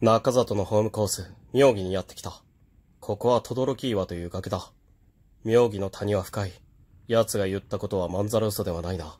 中里のホームコース、妙義にやってきた。ここは轟岩という崖だ。妙義の谷は深い。奴が言ったことはまんざら嘘ではないな。